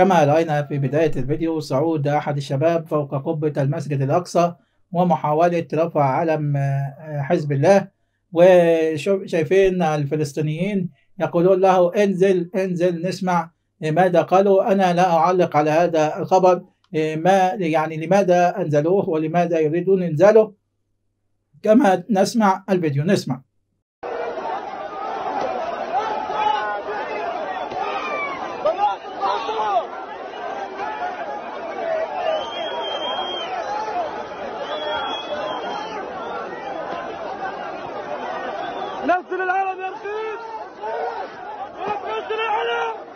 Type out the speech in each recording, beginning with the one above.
كما رأينا في بداية الفيديو صعود أحد الشباب فوق قبة المسجد الأقصى ومحاولة رفع علم آه، حزب الله وشايفين الفلسطينيين يقولون له انزل انزل نسمع ماذا قالوا أنا لا أعلق على هذا الخبر آه، ما يعني لماذا أنزلوه ولماذا يريدون إنزاله كما نسمع الفيديو نسمع نسل العلم يا رخيص لا العلم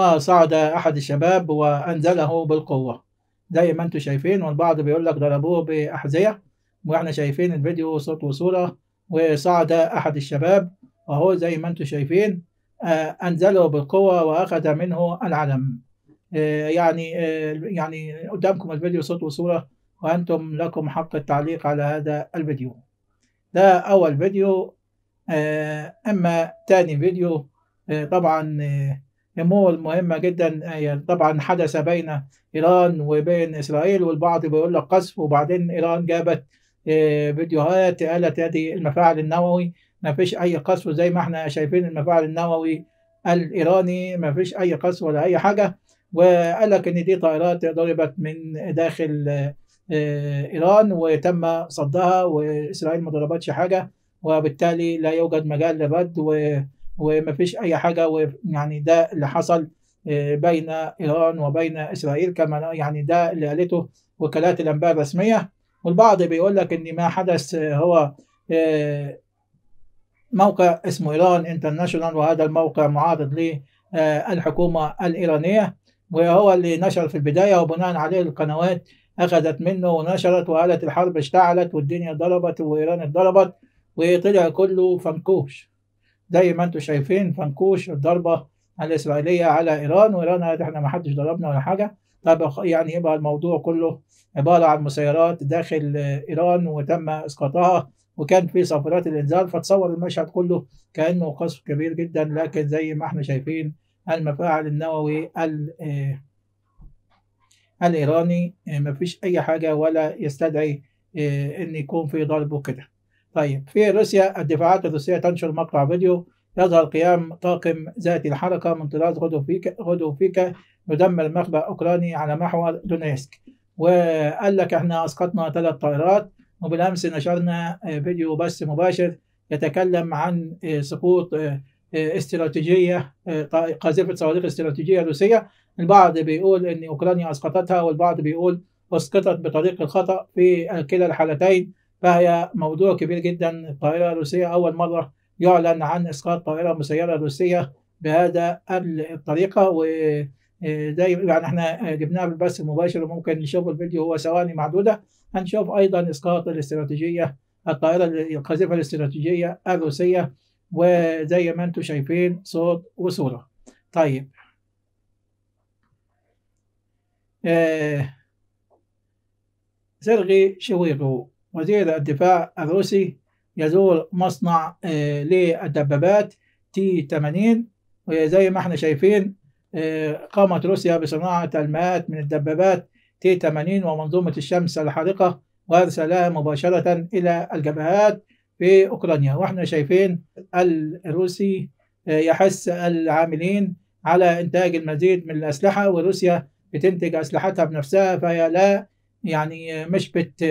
وصعد أحد الشباب وأنزله بالقوة زي ما انتم شايفين والبعض بيقول لك ضربوه بأحذية واحنا شايفين الفيديو صوت وصورة وصعد أحد الشباب وهو زي ما انتم شايفين آه، أنزله بالقوة وأخذ منه العلم آه، يعني آه، يعني قدامكم الفيديو صوت وصورة وأنتم لكم حق التعليق على هذا الفيديو ده أول فيديو أما تاني فيديو طبعا أمور مهمة جدا يعني طبعا حدث بين إيران وبين إسرائيل والبعض بيقول لك قصف وبعدين إيران جابت آه، فيديوهات قالت هذه المفاعل النووي ما فيش أي قصف زي ما احنا شايفين المفاعل النووي الإيراني ما فيش أي قصف ولا أي حاجة وقال لك إن دي طائرات ضربت من داخل آه، إيران وتم صدها وإسرائيل ما ضربتش حاجة وبالتالي لا يوجد مجال للرد و وما فيش اي حاجه ويعني ده اللي حصل آه، بين ايران وبين اسرائيل كما يعني ده اللي قالته وكالات الانباء الرسميه والبعض بيقول لك ان ما حدث هو آه، موقع اسمه ايران انترناشونال وهذا الموقع معارض للحكومه آه، الايرانيه وهو اللي نشر في البدايه وبناء عليه القنوات اخذت منه ونشرت وقالت الحرب اشتعلت والدنيا ضربت وايران اتضربت وطلع كله فنكوش زي ما انتم شايفين فنكوش الضربه الاسرائيليه على ايران وايران قالت احنا ما حدش ضربنا ولا حاجه طب يعني يبقى الموضوع كله عباره عن مسيرات داخل ايران وتم اسقاطها وكان في صافرات الانذار فتصور المشهد كله كانه قصف كبير جدا لكن زي ما احنا شايفين المفاعل النووي آه، الايراني آه، مفيش اي حاجه ولا يستدعي آه، ان يكون في ضرب وكده طيب في روسيا الدفاعات الروسية تنشر مقطع فيديو يظهر قيام طاقم ذاتي الحركة من طراز غدو فيك يدمر مخبأ أوكراني على محور دونيسك وقال لك احنا أسقطنا ثلاث طائرات وبالأمس نشرنا فيديو بث مباشر يتكلم عن سقوط استراتيجية قاذفة صواريخ استراتيجية روسية البعض بيقول أن أوكرانيا أسقطتها والبعض بيقول أسقطت بطريق الخطأ في كلا الحالتين فهي موضوع كبير جدا الطائرة الروسية أول مرة يعلن عن إسقاط طائرة مسيرة روسية بهذا الطريقة و دايما يعني احنا جبناها بالبث المباشر وممكن نشوف الفيديو هو ثواني معدودة هنشوف أيضا إسقاط الاستراتيجية الطائرة القذيفة الاستراتيجية الروسية وزي ما انتم شايفين صوت وصورة طيب آه سيرغي شويغو وزير الدفاع الروسي يزور مصنع آه، للدبابات تي 80 وزي ما احنا شايفين آه، قامت روسيا بصناعة المئات من الدبابات تي 80 ومنظومة الشمس الحارقة وارسلها مباشرة إلى الجبهات في أوكرانيا وإحنا شايفين الروسي آه، يحث العاملين على إنتاج المزيد من الأسلحة وروسيا بتنتج أسلحتها بنفسها فهي لا يعني مش بت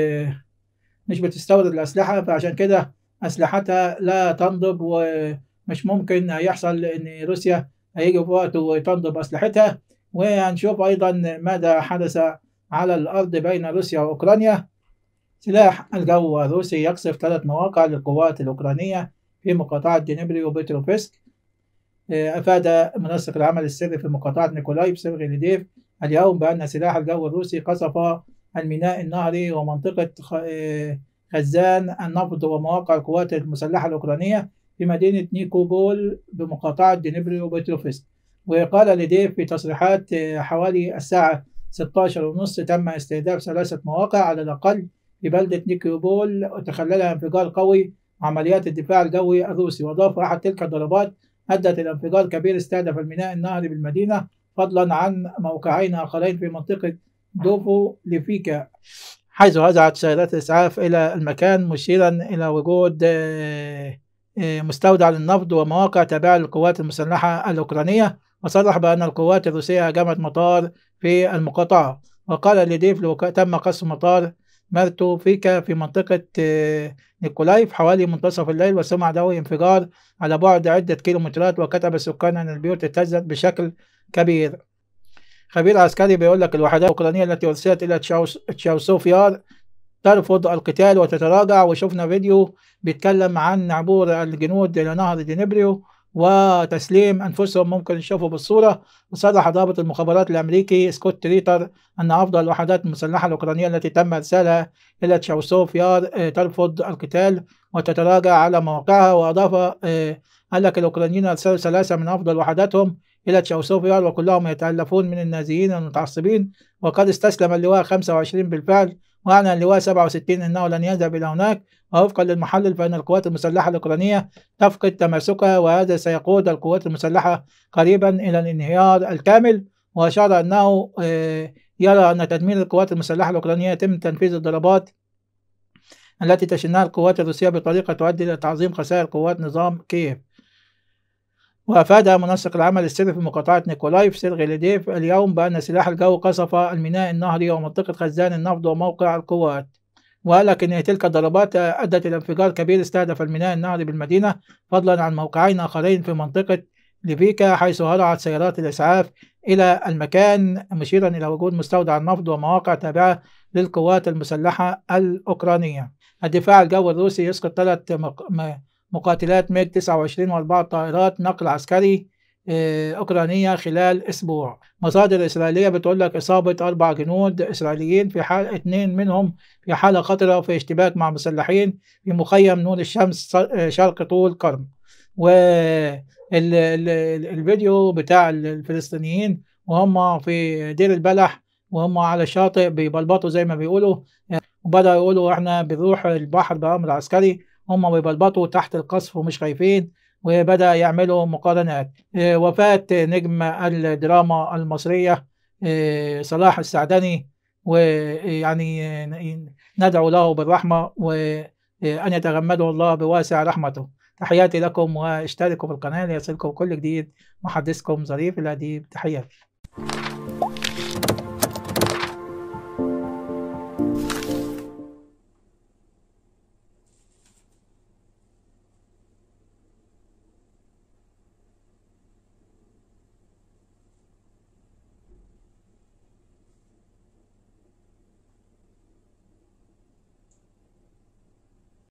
مش بتستورد الأسلحة فعشان كده أسلحتها لا تنضب ومش ممكن هيحصل إن روسيا هيجي في وقت وتنضب أسلحتها وهنشوف أيضا ماذا حدث على الأرض بين روسيا وأوكرانيا سلاح الجو الروسي يقصف ثلاث مواقع للقوات الأوكرانية في مقاطعة دنيبري وبتروفسك أفاد منسق العمل السري في مقاطعة نيكولاي بسيرغي اليوم بأن سلاح الجو الروسي قصف الميناء النهري ومنطقة آه، خزان النفط ومواقع القوات المسلحة الأوكرانية في مدينة نيكوبول بمقاطعة دنيبري وبتروفسك وقال لديف في تصريحات آه، حوالي الساعة 16 ونص تم استهداف ثلاثة مواقع على الأقل في بلدة نيكوبول وتخللها انفجار قوي عمليات الدفاع الجوي الروسي وأضاف أحد تلك الضربات أدت إلى انفجار كبير استهدف الميناء النهري بالمدينة فضلا عن موقعين آخرين في منطقة دوفو ليفيكا حيث رجعت سيارات الإسعاف إلى المكان مشيرا إلى وجود آه، آه، مستودع للنفط ومواقع تابعة للقوات المسلحة الأوكرانية وصرح بأن القوات الروسية هاجمت مطار في المقاطعة وقال لديف لو تم قصف مطار مرتو فيكا في منطقة آه، نيكولايف حوالي منتصف الليل وسمع له انفجار على بعد عدة كيلومترات وكتب السكان أن البيوت اهتزت بشكل كبير خبير عسكري بيقول لك الوحدات الأوكرانية التي أرسلت إلى تشاوسوفيار ترفض القتال وتتراجع وشفنا فيديو بيتكلم عن عبور الجنود إلى نهر دينبريو وتسليم أنفسهم ممكن تشوفوا بالصورة وصرح ضابط المخابرات الأمريكي سكوت تريتر أن أفضل الوحدات المسلحة الأوكرانية التي تم إرسالها إلى تشاوسوفيار آه، ترفض القتال وتتراجع على مواقعها وأضاف آه، قال لك الأوكرانيين أرسلوا ثلاثة من أفضل وحداتهم إلى تشاوسوفيا وكلهم يتألفون من النازيين المتعصبين وقد استسلم اللواء 25 بالفعل وأعلن اللواء 67 أنه لن يذهب إلى هناك ووفقا للمحلل فإن القوات المسلحة الأوكرانية تفقد تماسكها وهذا سيقود القوات المسلحة قريبا إلى الانهيار الكامل وأشار أنه آه، يرى أن تدمير القوات المسلحة الأوكرانية يتم تنفيذ الضربات التي تشنها القوات الروسية بطريقة تؤدي إلى تعظيم خسائر قوات نظام كييف وأفاد منسق العمل السري في مقاطعة نيكولايف سيرغيليديف اليوم بأن سلاح الجو قصف الميناء النهري ومنطقة خزان النفط وموقع القوات ولكن أن تلك الضربات أدت إلى انفجار كبير استهدف الميناء النهري بالمدينة فضلا عن موقعين آخرين في منطقة ليفيكا حيث هرعت سيارات الإسعاف إلى المكان مشيرا إلى وجود مستودع النفط ومواقع تابعة للقوات المسلحة الأوكرانية الدفاع الجوي الروسي يسقط ثلاث مقاتلات ميج 29 واربع طائرات نقل عسكري آه، أوكرانية خلال أسبوع مصادر إسرائيلية بتقول لك إصابة أربع جنود إسرائيليين في حال اثنين منهم في حالة خطرة في اشتباك مع مسلحين في مخيم نور الشمس آه، شرق طول قرم والفيديو بتاع الفلسطينيين وهم في دير البلح وهم على الشاطئ بيبلبطوا زي ما بيقولوا آه، وبدأوا يقولوا احنا بنروح البحر بأمر عسكري هم بيبلبطوا تحت القصف ومش خايفين وبدأ يعملوا مقارنات آه، وفاة نجم الدراما المصرية آه، صلاح السعدني ويعني ندعو له بالرحمة وأن يتغمده الله بواسع رحمته تحياتي لكم واشتركوا في القناة ليصلكم كل جديد محدثكم ظريف الأديب تحياتي